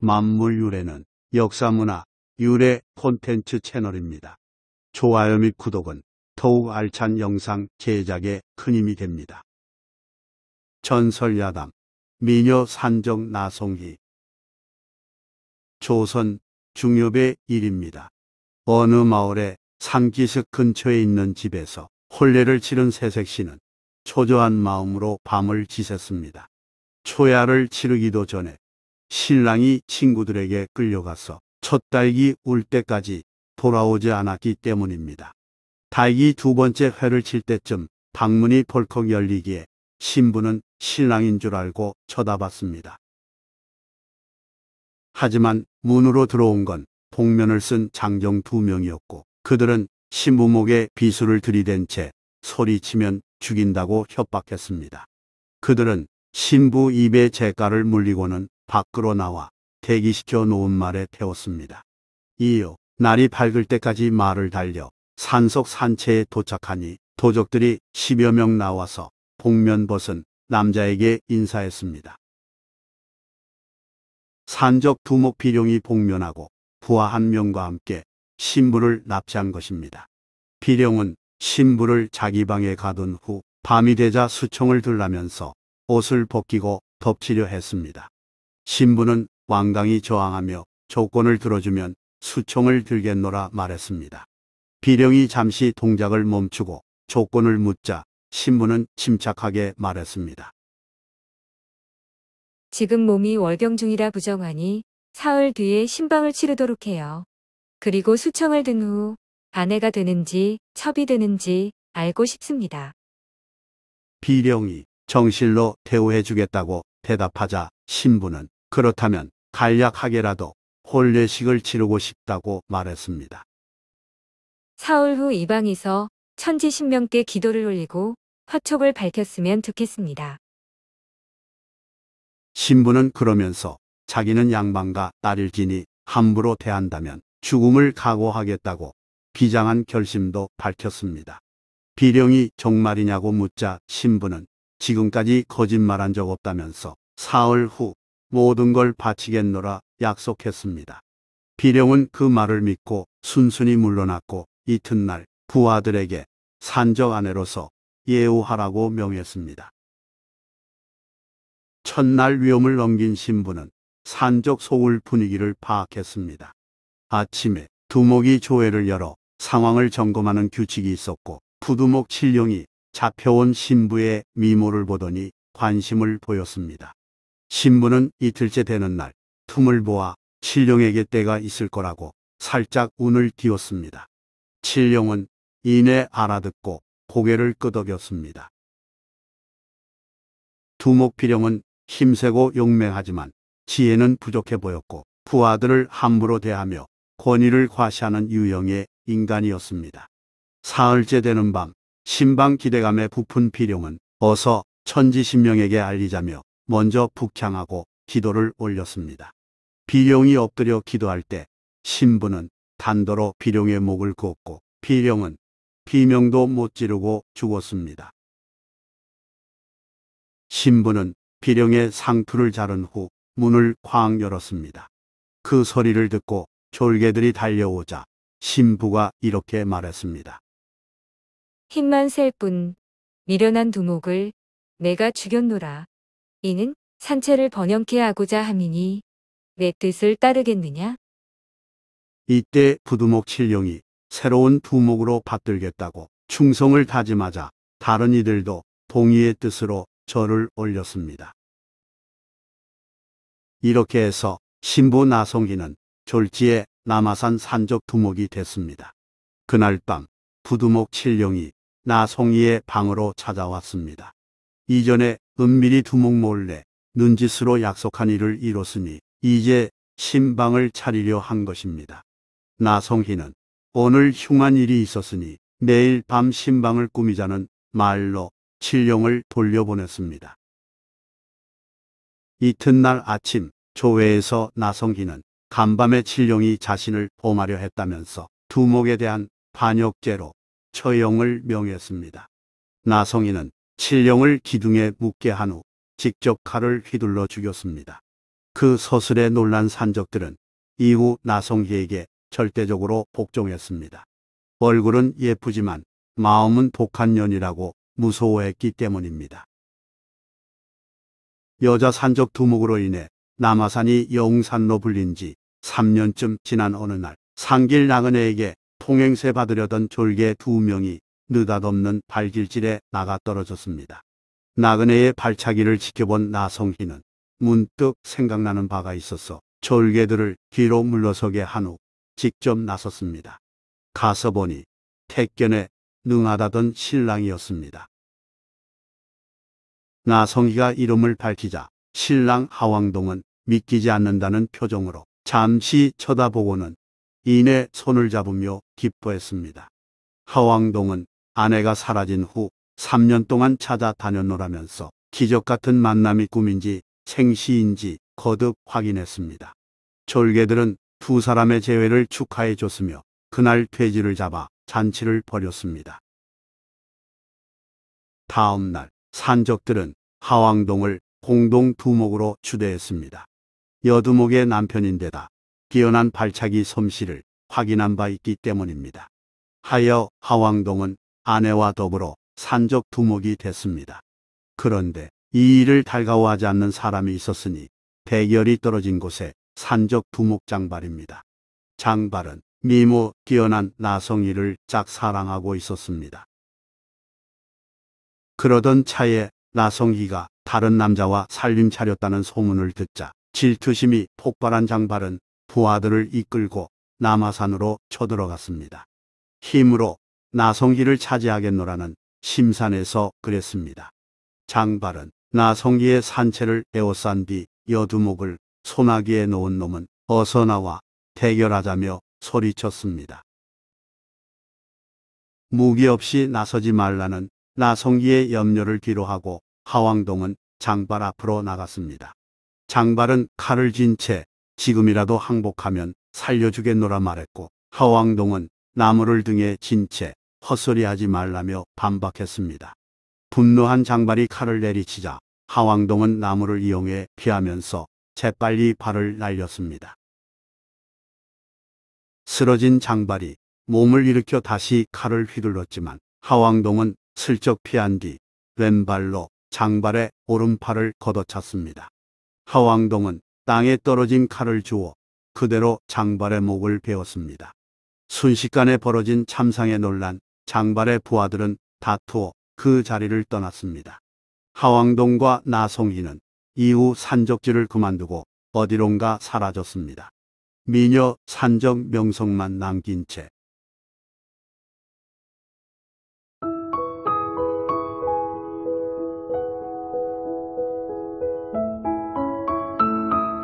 만물 유래는 역사문화 유래 콘텐츠 채널입니다. 좋아요 및 구독은 더욱 알찬 영상 제작에 큰 힘이 됩니다. 전설야담 미녀 산정 나송희 조선 중엽의 일입니다. 어느 마을의 산기슭 근처에 있는 집에서 혼례를 치른 새색시는 초조한 마음으로 밤을 지샜습니다. 초야를 치르기도 전에 신랑이 친구들에게 끌려가서 첫 딸기 울 때까지 돌아오지 않았기 때문입니다. 딸기 두 번째 회를 칠 때쯤 방문이 벌컥 열리기에 신부는 신랑인 줄 알고 쳐다봤습니다. 하지만 문으로 들어온 건 복면을 쓴 장정 두 명이었고 그들은 신부목에 비수를 들이댄 채 소리치면 죽인다고 협박했습니다. 그들은 신부 입에 재가를 물리고는 밖으로 나와 대기시켜 놓은 말에 태웠습니다. 이어 날이 밝을 때까지 말을 달려 산속 산채에 도착하니 도적들이 10여 명 나와서 복면 벗은 남자에게 인사했습니다. 산적 두목 비룡이 복면하고 부하 한 명과 함께 신부를 납치한 것입니다. 비룡은 신부를 자기 방에 가둔 후 밤이 되자 수총을 들라면서 옷을 벗기고 덮치려 했습니다. 신부는 왕강이 저항하며 조건을 들어주면 수총을 들겠노라 말했습니다. 비령이 잠시 동작을 멈추고 조건을 묻자 신부는 침착하게 말했습니다. 지금 몸이 월경 중이라 부정하니 사흘 뒤에 신방을 치르도록 해요. 그리고 수청을 든 후 아내가 되는지 첩이 되는지 알고 싶습니다. 비령이 정실로 대우해 주겠다고 대답하자 신부는 그렇다면 간략하게라도 혼례식을 치르고 싶다고 말했습니다. 사흘 후 이방에서 천지 신명께 기도를 올리고 화촉을 밝혔으면 좋겠습니다. 신부는 그러면서 자기는 양반과 딸일 지니 함부로 대한다면 죽음을 각오하겠다고 비장한 결심도 밝혔습니다. 비령이 정말이냐고 묻자 신부는 지금까지 거짓말한 적 없다면서 사흘 후 모든 걸 바치겠노라 약속했습니다. 비룡은 그 말을 믿고 순순히 물러났고 이튿날 부하들에게 산적 아내로서 예우하라고 명했습니다. 첫날 위험을 넘긴 신부는 산적 소울 분위기를 파악했습니다. 아침에 두목이 조회를 열어 상황을 점검하는 규칙이 있었고 부두목 칠룡이 잡혀온 신부의 미모를 보더니 관심을 보였습니다. 신부는 이틀째 되는 날 틈을 보아 칠룡에게 때가 있을 거라고 살짝 운을 띄웠습니다. 칠룡은 이내 알아듣고 고개를 끄덕였습니다. 두목비령은 힘세고 용맹하지만 지혜는 부족해 보였고 부하들을 함부로 대하며 권위를 과시하는 유형의 인간이었습니다. 사흘째 되는 밤 신방 기대감에 부푼 비룡은 어서 천지신명에게 알리자며 먼저 북향하고 기도를 올렸습니다. 비룡이 엎드려 기도할 때 신부는 단도로 비룡의 목을 긋고 비룡은 비명도 못 지르고 죽었습니다. 신부는 비룡의 상투를 자른 후 문을 쾅 열었습니다. 그 소리를 듣고 졸개들이 달려오자 신부가 이렇게 말했습니다. 힘만 셀 뿐 미련한 두목을 내가 죽였노라. 이는 산채를 번영케 하고자 함이니 내 뜻을 따르겠느냐? 이때 부두목 칠룡이 새로운 두목으로 받들겠다고 충성을 다짐하자 다른 이들도 동의의 뜻으로 절을 올렸습니다. 이렇게 해서 신부 나성기는 졸지에 남아산 산적 두목이 됐습니다. 그날 밤 부두목 칠룡이나송이의 방으로 찾아왔습니다. 이전에 은밀히 두목 몰래 눈짓으로 약속한 일을 이뤘으니 이제 신방을 차리려 한 것입니다. 나성희는 오늘 흉한 일이 있었으니 내일 밤 신방을 꾸미자는 말로 칠령을 돌려보냈습니다. 이튿날 아침 조회에서 나성희는 간밤에 칠령이 자신을 범하려 했다면서 두목에 대한 반역죄로 처형을 명했습니다. 나성희는 칠령을 기둥에 묶게 한 후 직접 칼을 휘둘러 죽였습니다. 그 서술에 놀란 산적들은 이후 나성희에게 절대적으로 복종했습니다. 얼굴은 예쁘지만 마음은 독한 년이라고 무서워했기 때문입니다. 여자 산적 두목으로 인해 남아산이 영산로 불린 지 3년쯤 지난 어느 날 상길 나그네에게 통행세 받으려던 졸개 두 명이 느닷없는 발길질에 나가 떨어졌습니다. 나그네의 발차기를 지켜본 나성희는 문득 생각나는 바가 있어서 졸개들을 뒤로 물러서게 한 후 직접 나섰습니다. 가서 보니 택견에 능하다던 신랑이었습니다. 나성희가 이름을 밝히자 신랑 하왕동은 믿기지 않는다는 표정으로 잠시 쳐다보고는 이내 손을 잡으며 기뻐했습니다. 하왕동은 아내가 사라진 후 3년 동안 찾아다녔노라면서 기적 같은 만남이 꿈인지 생시인지 거듭 확인했습니다. 졸개들은 두 사람의 재회를 축하해 줬으며 그날 돼지를 잡아 잔치를 벌였습니다. 다음 날 산적들은 하왕동을 공동 두목으로 추대했습니다. 여두목의 남편인데다 뛰어난 발차기 솜씨를 확인한 바 있기 때문입니다. 하여 하왕동은 아내와 더불어 산적 두목이 됐습니다. 그런데 이 일을 달가워하지 않는 사람이 있었으니 대결이 떨어진 곳에 산적 두목 장발입니다. 장발은 미모 뛰어난 나성이를 짝사랑하고 있었습니다. 그러던 차에 나성이가 다른 남자와 살림 차렸다는 소문을 듣자 질투심이 폭발한 장발은 부하들을 이끌고 남하산으로 쳐들어갔습니다. 힘으로 나성기를 차지하겠노라는 심산에서 그랬습니다. 장발은 나성기의 산채를 에워싼 뒤 여두목을 소나기에 놓은 놈은 어서 나와 대결하자며 소리쳤습니다. 무기 없이 나서지 말라는 나성기의 염려를 뒤로하고 하왕동은 장발 앞으로 나갔습니다. 장발은 칼을 쥔 채 지금이라도 항복하면 살려주겠노라 말했고 하왕동은 나무를 등에 진 채 헛소리하지 말라며 반박했습니다. 분노한 장발이 칼을 내리치자 하왕동은 나무를 이용해 피하면서 재빨리 발을 날렸습니다. 쓰러진 장발이 몸을 일으켜 다시 칼을 휘둘렀지만 하왕동은 슬쩍 피한 뒤 왼발로 장발의 오른팔을 걷어찼습니다. 하왕동은 땅에 떨어진 칼을 주워 그대로 장발의 목을 베었습니다. 순식간에 벌어진 참상에 놀란 장발의 부하들은 다투어 그 자리를 떠났습니다. 하왕동과 나송희는 이후 산적지를 그만두고 어디론가 사라졌습니다. 미녀 산적 명성만 남긴 채